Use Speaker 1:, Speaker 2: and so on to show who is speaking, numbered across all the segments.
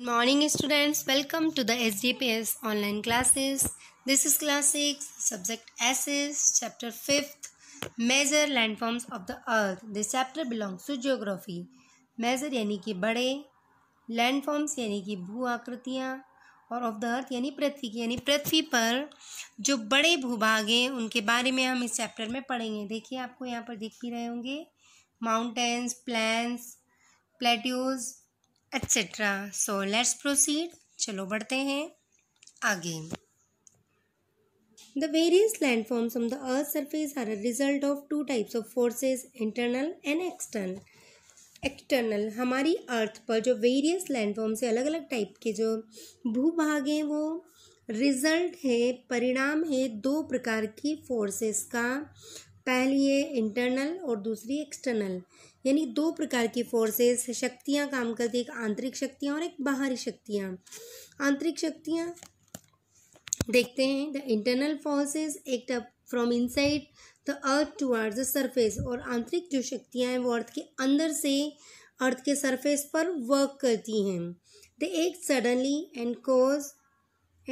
Speaker 1: Good morning students welcome to the S D P S online classes this is class six subject S S chapter fifth major land landforms of the earth this chapter belongs to geography major यानी कि बड़े land landforms यानी कि भू आकृतियाँ और of the अर्थ यानी पृथ्वी की यानी पृथ्वी पर जो बड़े भूभाग हैं उनके बारे में हम इस चैप्टर में पढ़ेंगे देखिए आपको यहाँ पर दिख भी रहे होंगे mountains plains plateaus etcetera so let's proceed चलो बढ़ते हैं आगे the various landforms on the Earth's surface are a result of two types of forces, internal and external. External हमारी अर्थ पर जो वेरियस फॉर्म्स से अलग अलग टाइप के जो भूभाग हैं वो रिजल्ट है परिणाम है दो प्रकार की फोर्सेस का पहली है इंटरनल और दूसरी एक्सटर्नल यानी दो प्रकार की फोर्सेस शक्तियाँ काम करती एक आंतरिक शक्तियाँ और एक बाहरी शक्तियाँ आंतरिक शक्तियाँ देखते हैं the internal forces act from inside the earth toward the surface और आंतरिक जो शक्तियाँ हैं वो अर्थ के अंदर से अर्थ के सरफेस पर वर्क करती हैं they act suddenly and cause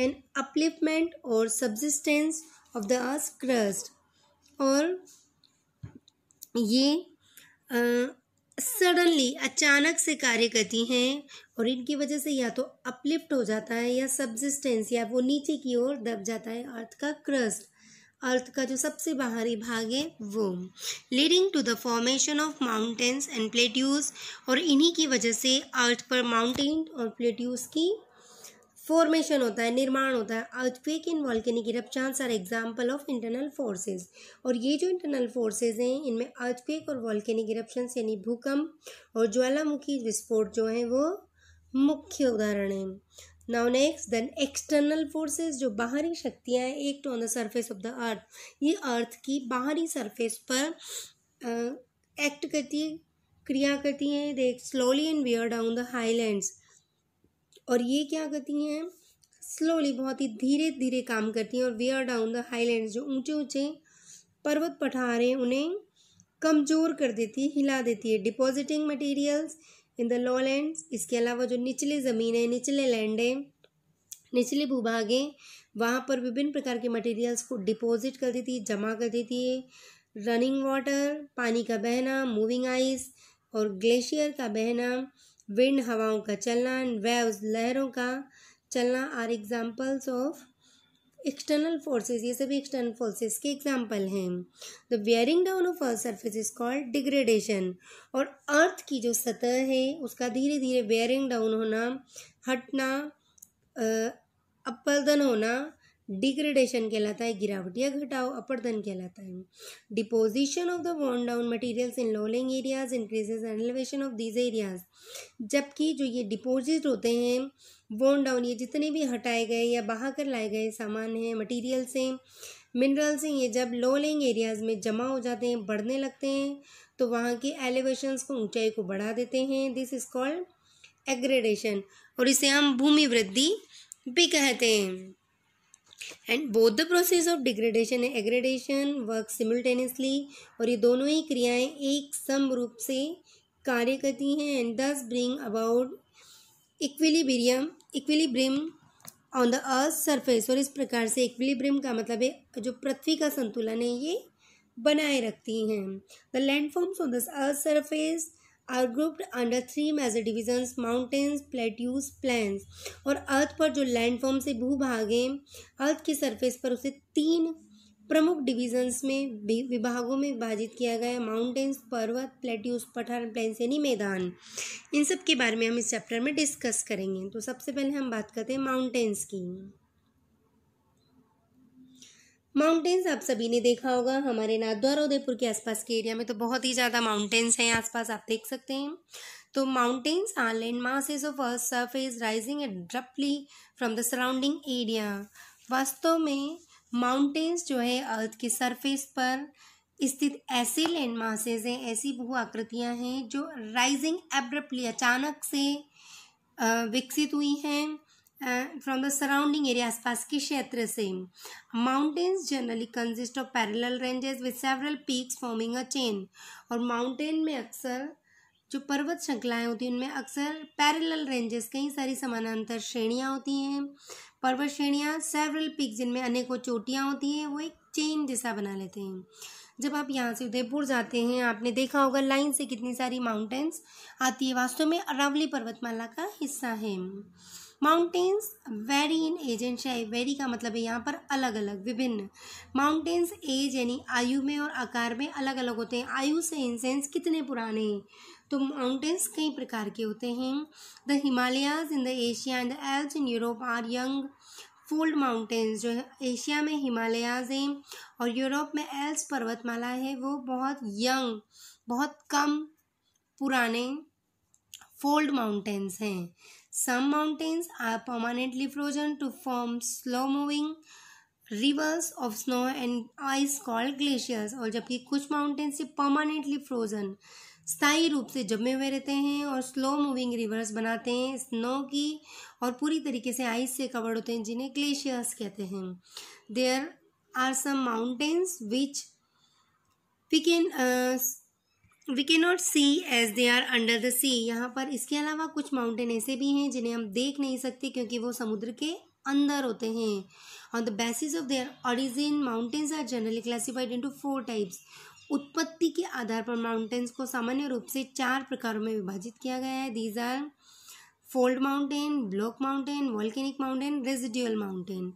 Speaker 1: an upliftment और subsidence of the earth crust और ये सडनली अचानक से कार्य करती हैं और इनकी वजह से या तो अपलिफ्ट हो जाता है या सब्जिस्टेंस या वो नीचे की ओर दब जाता है अर्थ का क्रस्ट अर्थ का जो सबसे बाहरी भाग है वो leading to the formation of mountains and plateaus और इन्हीं की वजह से अर्थ पर माउंटेन और प्लेट्यूज की फॉर्मेशन होता है निर्माण होता है earthquake and volcanic eruptions are example of internal forces और ये जो इंटरनल फोर्सेज हैं इनमें अर्थवेक और वॉल्केनिक इरप्शन यानी भूकंप और ज्वालामुखी विस्फोट जो हैं वो मुख्य उदाहरण हैं now next then external forces जो बाहरी शक्तियाँ हैं to on the surface of the earth ये अर्थ की बाहरी सरफेस पर एक्ट करती है क्रिया करती हैं they slowly and wear down the highlands और ये क्या करती हैं स्लोली बहुत ही धीरे धीरे काम करती हैं और वेयर डाउन द हाईलैंड जो ऊंचे ऊंचे पर्वत पठार हैं उन्हें कमज़ोर कर देती है हिला देती है depositing materials in the lowland इसके अलावा जो निचले ज़मीन है निचले लैंड है निचले भूभाग हैं वहाँ पर विभिन्न प्रकार के मटेरियल्स को डिपॉजिट कर देती है जमा कर देती है रनिंग वाटर पानी का बहना मूविंग आइस और ग्लेशियर का बहना विंड हवाओं का चलना वेव्स लहरों का चलना are examples of external forces ये सभी एक्सटर्नल फोर्सेस के एग्जाम्पल हैं the wearing down of earth surface is called degradation और अर्थ की जो सतह है उसका धीरे धीरे वेयरिंग डाउन होना हटना अपलदन होना डिग्रेडेशन कहलाता है गिरावट या घटाव अपर्दन कहलाता है deposition of the worn down materials in low lying areas increases and elevation of these areas जबकि जो ये डिपोजिट होते हैं वॉन डाउन ये जितने भी हटाए गए या बहा कर लाए गए सामान हैं मटीरियल्स हैं मिनरल्स हैं ये जब लोलिंग एरियाज़ में जमा हो जाते हैं बढ़ने लगते हैं तो वहाँ के एलिवेशन को ऊंचाई को बढ़ा देते हैं दिस इज़ कॉल्ड एग्रेडेशन और इसे हम भूमि वृद्धि भी कहते हैं and both the process of degradation and aggradation work simultaneously और ये दोनों ही क्रियाएं एक सम रूप से कार्य करती हैं and thus bring about equilibrium brim on the earth surface और इस प्रकार से इक्विलिब्रियम का मतलब है जो पृथ्वी का संतुलन है ये बनाए रखती हैं द लैंड फॉर्म्स ऑन दर्थ earth surface are grouped under three major divisions mountains plateaus plains और अर्थ पर जो लैंडफॉर्म से हैं अर्थ के सरफेस पर उसे तीन प्रमुख डिविजन्स में विभागों में विभाजित किया गया माउंटेन्स पर्वत प्लेट्यूज पठार प्लेन्स यानी मैदान इन सब के बारे में हम इस चैप्टर में डिस्कस करेंगे तो सबसे पहले हम बात करते हैं माउंटेन्स की माउंटेन्स आप सभी ने देखा होगा हमारे नाथद्वार उदयपुर के आसपास के एरिया में तो बहुत ही ज़्यादा माउंटेन्स हैं आसपास आप देख सकते हैं तो mountains are land masses of earth surface rising abruptly from the surrounding area वास्तव में माउंटेन्स जो है अर्थ के सरफेस पर स्थित ऐसे लैंड मासेज हैं ऐसी भू आकृतियाँ हैं जो राइजिंग एब्रप्टली अचानक से विकसित हुई हैं फ्रॉम द सराउंडिंग एरिया आसपास के क्षेत्र से mountains generally consist of parallel ranges with several peaks forming a chain और माउंटेन में अक्सर जो पर्वत श्रृंखलाएँ होती हैं उनमें अक्सर पैरेलल रेंजेस कई सारी समानांतर श्रेणियाँ होती हैं पर्वत श्रेणियाँ सेवरल पीक जिनमें अनेकों चोटियाँ होती हैं वो एक चेन जैसा बना लेते हैं जब आप यहाँ से उदयपुर जाते हैं आपने देखा होगा लाइन से कितनी सारी माउंटेन्स आती है वास्तव में अरावली पर्वतमाला का हिस्सा है mountains vary in age and शाही वेरी का मतलब है यहाँ पर अलग अलग विभिन्न माउंटेन्स एज यानी आयु में और आकार में अलग अलग होते हैं आयु से इन सेंस कितने पुराने हैं तो माउंटेन्स कई प्रकार के होते हैं the Himalayas in the Asia and the Alps in Europe are young fold mountains जो एशिया में हिमालयाज हैं और यूरोप में एल्स पर्वतमाला है वो बहुत यंग बहुत कम पुराने फोल्ड माउंटेन्स हैं Some mountains are permanently frozen to form slow moving rivers of snow and ice called glaciers और जबकि कुछ माउंटेन से permanently फ्रोजन स्थायी रूप से जमे हुए रहते हैं और स्लो मूविंग रिवर्स बनाते हैं स्नो की और पूरी तरीके से आइस से कवर्ड होते हैं जिन्हें ग्लेशियर्स कहते हैं there are some mountains which we can we can not see as they are under the sea यहाँ पर इसके अलावा कुछ माउंटेन ऐसे भी हैं जिन्हें हम देख नहीं सकते क्योंकि वो समुद्र के अंदर होते हैं on the basis of their origin mountains are generally classified into four types उत्पत्ति के आधार पर माउंटेन्स को सामान्य रूप से चार प्रकारों में विभाजित किया गया है these are fold mountain block mountain volcanic mountain residual mountain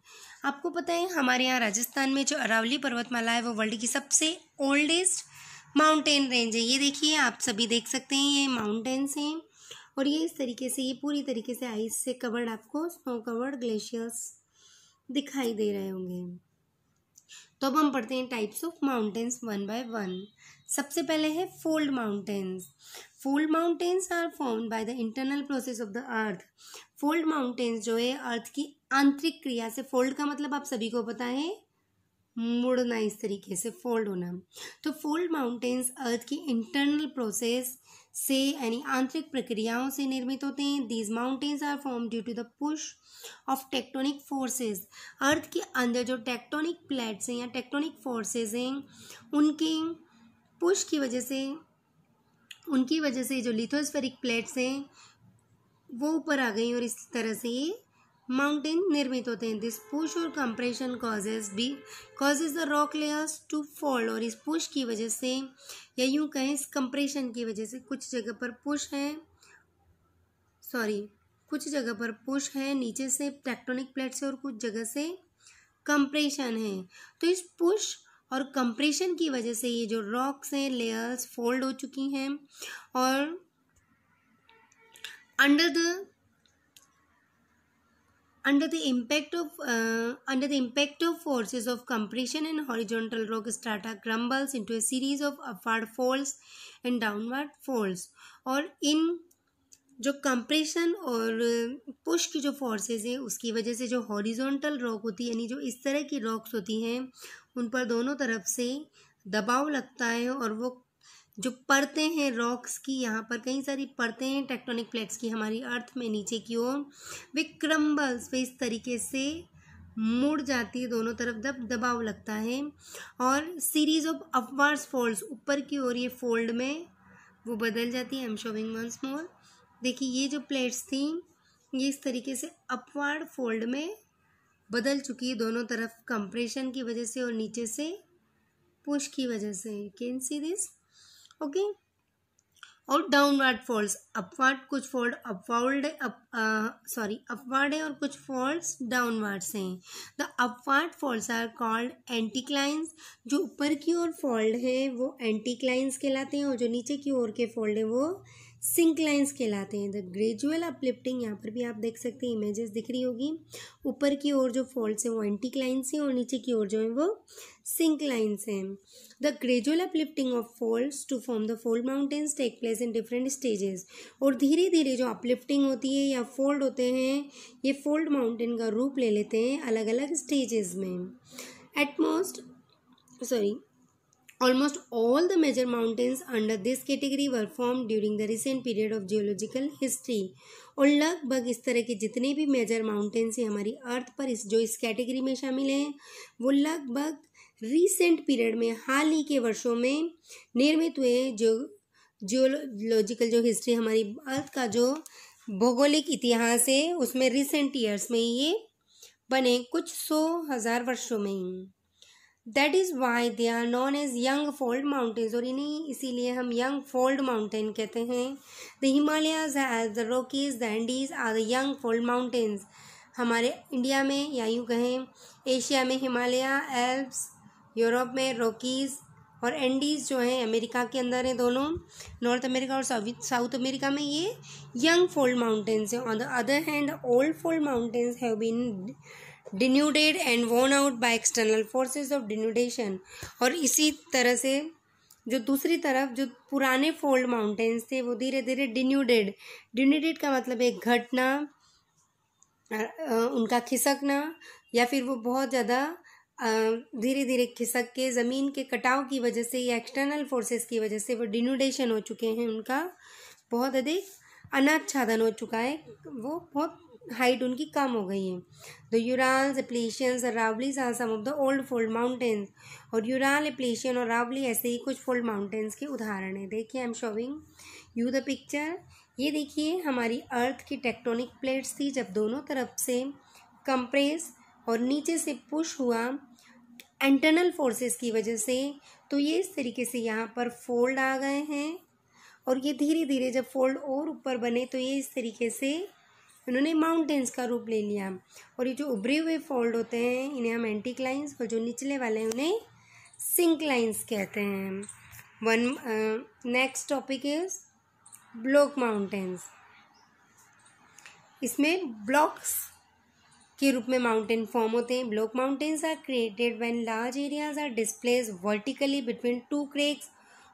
Speaker 1: आपको पता है हमारे यहाँ राजस्थान में जो अरावली पर्वतमाला है वो वर्ल्ड की सबसे ओल्डेस्ट माउंटेन रेंज है ये देखिए आप सभी देख सकते हैं ये माउंटेन्स हैं और ये इस तरीके से ये पूरी तरीके से आइस से कवर्ड आपको स्नो कवर्ड ग्लेशियर्स दिखाई दे रहे होंगे तो अब हम पढ़ते हैं types of mountains one by one सबसे पहले है fold mountains fold mountains are form by the internal process of the earth fold mountains जो है अर्थ की आंतरिक क्रिया से फोल्ड का मतलब आप सभी को पता है मुड़ना इस तरीके से फोल्ड होना तो फोल्ड माउंटेन्स अर्थ की इंटरनल प्रोसेस से यानी आंतरिक प्रक्रियाओं से निर्मित होते हैं these mountains are form due to the push of tectonic forces earth के अंदर जो टेक्टोनिक प्लेट्स हैं या टेक्टोनिक फोर्सेस हैं उनके पुश की वजह से उनकी वजह से जो लिथोस्फेरिक प्लेट्स हैं वो ऊपर आ गई और इस तरह से ये माउंटेन निर्मित होते हैं दिस पुश और कंप्रेशन कॉजेज भी causes the rock layers to fall और इस पुश की वजह से या यूँ कहें इस कंप्रेशन की वजह से कुछ जगह पर पुश है सॉरी कुछ जगह पर पुश है नीचे से टेक्टोनिक प्लेट से और कुछ जगह से कंप्रेशन है तो इस पुश और कंप्रेशन की वजह से ये जो रॉक्स हैं लेयर्स फोल्ड हो चुकी हैं और under the under the impact of uh, under the impact of forces of compression and horizontal rock strata crumbles into a series of upward falls and downward falls और इन जो compression और push की जो forces हैं उसकी वजह से जो हॉरिजॉन्टल रॉक होती है यानी जो इस तरह की रॉक्स होती हैं उन पर दोनों तरफ से दबाव लगता है और वो जो परतें हैं रॉक्स की यहाँ पर कई सारी परतें हैं टेक्टोनिक प्लेट्स की हमारी अर्थ में नीचे की ओर वे क्रम्बल्स वे इस तरीके से मुड़ जाती है दोनों तरफ दब दबाव लगता है और सीरीज ऑफ अपवर्स फोल्ड्स ऊपर की ओर ये फोल्ड में वो बदल जाती है एम शोविंग वंस मोर देखिए ये जो प्लेट्स थी ये इस तरीके से अपवर्ड फोल्ड में बदल चुकी है दोनों तरफ कंप्रेशन की वजह से और नीचे से पुश की वजह से कैन सी दिस ओके और डाउनवर्ड फोल्ड्स अपवर्ड कुछ फोल्ड अपवर्ड सॉरी अपवर्ड है और कुछ फोल्ड्स डाउनवर्ड्स हैं the upward folds are called anticlines जो ऊपर की ओर फोल्ड है वो एंटी क्लाइंस कहलाते हैं और जो नीचे की ओर के फोल्ड है वो सिंक्लाइंस कहलाते हैं द ग्रेजुअल अपलिफ्टिंग यहाँ पर भी आप देख सकते हैं इमेजेस दिख रही होगी ऊपर की ओर जो फॉल्ट्स हैं वो एंटी क्लाइंस हैं और नीचे की ओर जो है वो सिंक लाइन्स हैं the gradual uplifting of faults to form the fold mountains take place in different stages और धीरे धीरे जो अपलिफ्टिंग होती है या फोल्ड होते हैं ये फोल्ड माउंटेन का रूप ले लेते हैं अलग अलग स्टेजेस में at most sorry Almost all the major mountains under this category were formed during the recent period of geological history. और लगभग इस तरह के जितने भी मेजर माउंटेन्स हैं हमारी अर्थ पर इस जो इस कैटेगरी में शामिल हैं वो लगभग रीसेंट पीरियड में हाल ही के वर्षों में निर्मित हुए जो जियोलॉजिकल जो हिस्ट्री हमारी अर्थ का जो भौगोलिक इतिहास है उसमें रिसेंट ईयर्स में ये बने कुछ सौ हज़ार वर्षों में ही that is why they are known as young fold mountains और इन्हें इसीलिए हम यंग फोल्ड माउंटेन कहते हैं the Himalayas the Rockies the Andes are the young fold mountains हमारे इंडिया में या यूँ कहें एशिया में हिमालय एल्प्स यूरोप में रोकीज़ और एंडीज़ जो हैं अमेरिका के अंदर हैं दोनों नॉर्थ अमेरिका और साउथ अमेरिका में ये यंग फोल्ड माउंटेन्स हैं on the other hand old fold mountains have been denuded and worn out by external forces of denudation और इसी तरह से जो दूसरी तरफ जो पुराने फोल्ड माउंटेन्स थे वो धीरे धीरे डिन्यूडेड डिन्यूडेड का मतलब एक घटना उनका खिसकना या फिर वो बहुत ज़्यादा धीरे धीरे खिसक के ज़मीन के कटाव की वजह से या एक्सटर्नल फोर्सेस की वजह से वो डिन्यूडेशन हो चुके हैं उनका बहुत अधिक अनाच्छादन हो चुका है वो बहुत हाइट उनकी कम हो गई है द यूरान्स एप्लीशियंस और Aravallis are some of the old fold mountains और यूरान एप्लेशियन और रावली ऐसे ही कुछ फोल्ड माउंटेन्स के उदाहरण हैं देखिए I am showing you the picture ये देखिए हमारी अर्थ की टेक्टोनिक प्लेट्स थी जब दोनों तरफ से कंप्रेस और नीचे से पुश हुआ इंटरनल फोर्सेस की वजह से तो ये इस तरीके से यहाँ पर फोल्ड आ गए हैं और ये धीरे धीरे जब फोल्ड और ऊपर बने तो ये इस तरीके से उन्होंने माउंटेन्स का रूप ले लिया और ये जो उभरे हुए फोल्ड होते हैं इन्हें हम एंटी क्लाइंस और जो निचले वाले हैं उन्हें सिंक लाइन्स कहते हैं one next topic is block mountains इसमें ब्लॉक्स के रूप में माउंटेन फॉर्म होते हैं block mountains are created when large areas are displace vertically between two cracks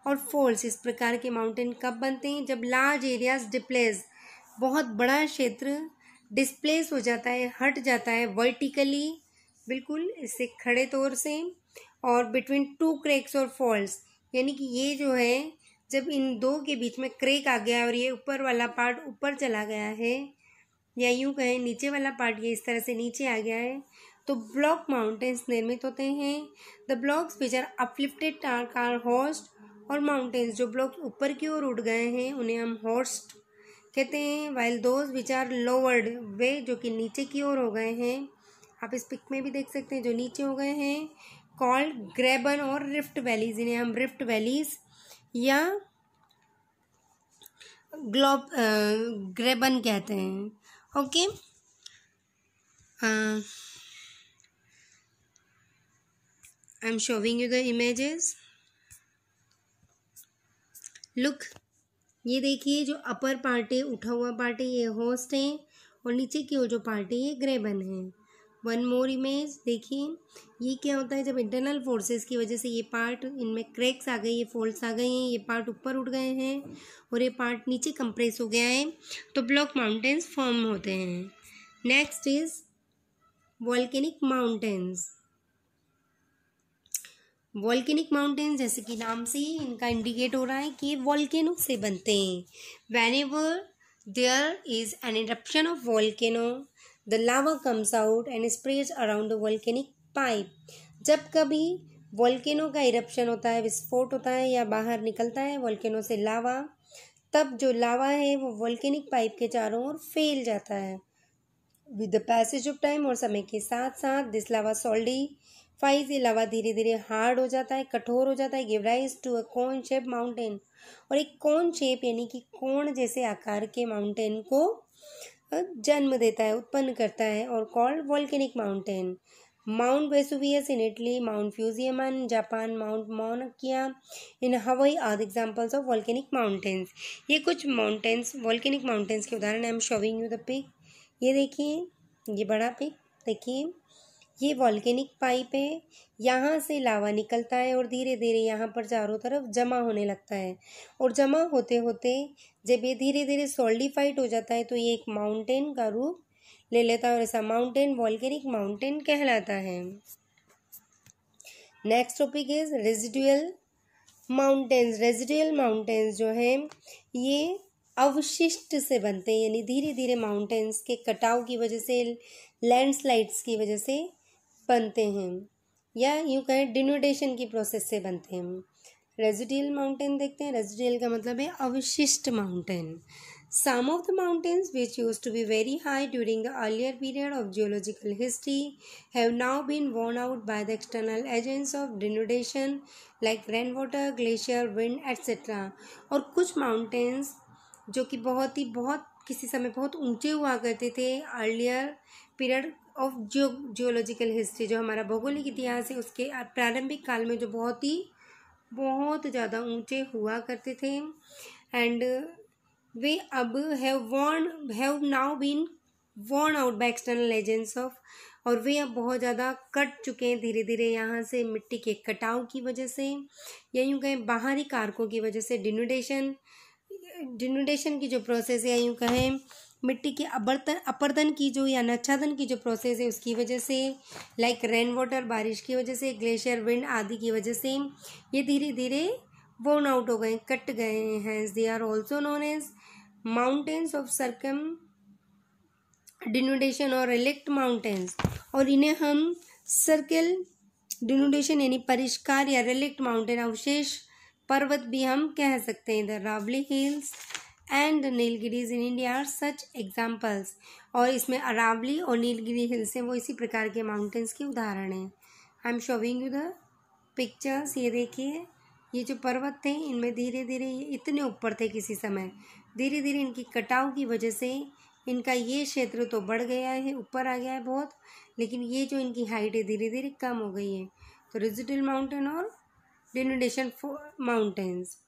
Speaker 1: और फोल्स इस प्रकार के माउंटेन कब बनते हैं जब लार्ज एरियाज डिप्लेस बहुत बड़ा क्षेत्र डिस्प्लेस हो जाता है हट जाता है वर्टिकली बिल्कुल इससे खड़े तौर से और बिटवीन टू क्रैक्स और फॉल्स यानी कि ये जो है जब इन दो के बीच में क्रेक आ गया और ये ऊपर वाला पार्ट ऊपर चला गया है या यूँ कहें नीचे वाला पार्ट ये इस तरह से नीचे आ गया है तो ब्लॉक माउंटेन्स निर्मित होते हैं the blocks which are uplifted कार हॉर्स्ट और माउंटेन्स जो ब्लॉक ऊपर की ओर उठ गए हैं उन्हें हम हॉर्स्ट कहते हैं while those which are lowered वे जो कि नीचे की ओर हो गए हैं आप इस पिक में भी देख सकते हैं जो नीचे हो गए हैं कॉल्ड ग्रेबन और रिफ्ट वैलीज इन्हें हम रिफ्ट वैलीज या ग्लोब ग्रेबन कहते हैं okay I am showing you the images look ये देखिए जो अपर पार्ट है उठा हुआ पार्ट है ये होस्ट है और नीचे की ओर जो पार्ट है ये ग्रेबन है वन मोर इमेज देखिए ये क्या होता है जब इंटरनल फोर्सेस की वजह से ये पार्ट इनमें क्रैक्स आ गए ये फोल्ड्स आ गए हैं ये पार्ट ऊपर उठ गए हैं और ये पार्ट नीचे कंप्रेस हो गया है तो ब्लॉक माउंटेन्स फॉर्म होते हैं next is volcanic mountains volcanic mountain जैसे कि नाम से ही इनका इंडिकेट हो रहा है कि वॉल्केनो से बनते हैं whenever there is an eruption of volcano the lava comes out and sprays around the volcanic pipe जब कभी वॉल्केनो का इरप्शन होता है विस्फोट होता है या बाहर निकलता है वॉल्केनो से लावा तब जो लावा है वो वॉल्केनिक पाइप के चारों ओर फैल जाता है with the passage of time और समय के साथ साथ दिस लावा सॉल्डी फाइव ये लावा धीरे धीरे हार्ड हो जाता है कठोर हो जाता है गिवराइज टू अ कौन शेप माउंटेन और एक कौन शेप यानी कि कोण जैसे आकार के माउंटेन को जन्म देता है उत्पन्न करता है और called volcanic mountain mount Vesuvius in Italy mount Fujiyama in Japan mount Mauna Kea in Hawaii आदि एग्जाम्पल्स ऑफ वॉल्केनिक माउंटेन्स ये कुछ माउंटेन्स वॉल्केनिक माउंटेन्स के उदाहरण I am showing you the pic ये देखिए ये बड़ा पिक देखिए ये वॉल्केनिक पाइप है यहाँ से लावा निकलता है और धीरे धीरे यहाँ पर चारों तरफ जमा होने लगता है और जमा होते होते जब ये धीरे धीरे सॉलिडिफाइड हो जाता है तो ये एक माउंटेन का रूप ले लेता है और ऐसा माउंटेन वॉल्केनिक माउंटेन कहलाता है next topic is residual mountains residual mountains जो हैं ये अवशिष्ट से बनते हैं यानी धीरे धीरे माउंटेन्स के कटाव की वजह से लैंडस्लाइड्स की वजह से बनते हैं या यूँ कहें डिनोडेशन की प्रोसेस से बनते हैं रेजिडियल माउंटेन देखते हैं रेजिडियल का मतलब है अवशिष्ट mountain some of the mountains which use to be very high during the earlier period of geological history have now been worn out by the external agents of denudation like rain water glacier wind etcetera और कुछ mountains जो कि बहुत ही बहुत किसी समय बहुत ऊंचे हुआ करते थे earlier period of geo geological history जो हमारा भौगोलिक इतिहास है उसके प्रारंभिक काल में जो बहुत ही बहुत ज़्यादा ऊंचे हुआ करते थे एंड uh, वे अब have worn have now been worn out by external agents of और वे अब बहुत ज़्यादा कट चुके हैं धीरे धीरे यहाँ से मिट्टी के कटाव की वजह से या यूँ कहें बाहरी कारकों की वजह से डिनोडेशन डिनोडेशन की जो प्रोसेस है यूँ कहें मिट्टी के अबर्तन अपर्दन की जो या नच्छादन की जो प्रोसेस है उसकी वजह से लाइक रेन वाटर बारिश की वजह से ग्लेशियर विंड आदि की वजह से ये धीरे धीरे बोर्न आउट हो गए कट गए हैं they are also known as mountains of circum denudation और रिलेक्ट माउंटेन्स और इन्हें हम सर्कल डिनोडेशन यानी परिष्कार या रिलेक्ट माउंटेन अवशेष पर्वत भी हम कह सकते हैं इधर Aravalli hills and Nilgiris in India are such examples और इसमें अरावली और नीलगिरी हिल्स हैं वो इसी प्रकार के माउंटेन्स के उदाहरण हैं I am showing you the pictures ये देखिए ये जो पर्वत थे इनमें धीरे धीरे ये इतने ऊपर थे किसी समय धीरे धीरे इनकी कटाव की वजह से इनका ये क्षेत्र तो बढ़ गया है ऊपर आ गया है बहुत लेकिन ये जो इनकी हाइट है धीरे धीरे कम हो गई है तो रिजिटल माउंटेन और डिनोडेशन माउंटेन्स